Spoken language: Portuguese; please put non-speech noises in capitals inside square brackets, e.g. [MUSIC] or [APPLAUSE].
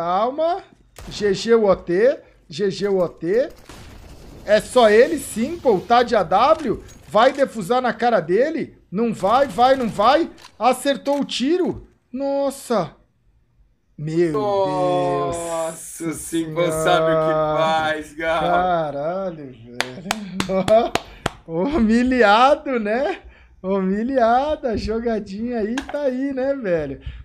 Calma. GGOT. GGOT. É só ele, Simple, tá de AW. Vai defusar na cara dele. Não vai, vai, não vai. Acertou o tiro. Nossa. Meu Nossa, Deus. Nossa, Simple sabe o que faz, cara. Caralho, velho. [LAUGHS] Humilhado, né? Humilhada. A jogadinha aí tá aí, né, velho?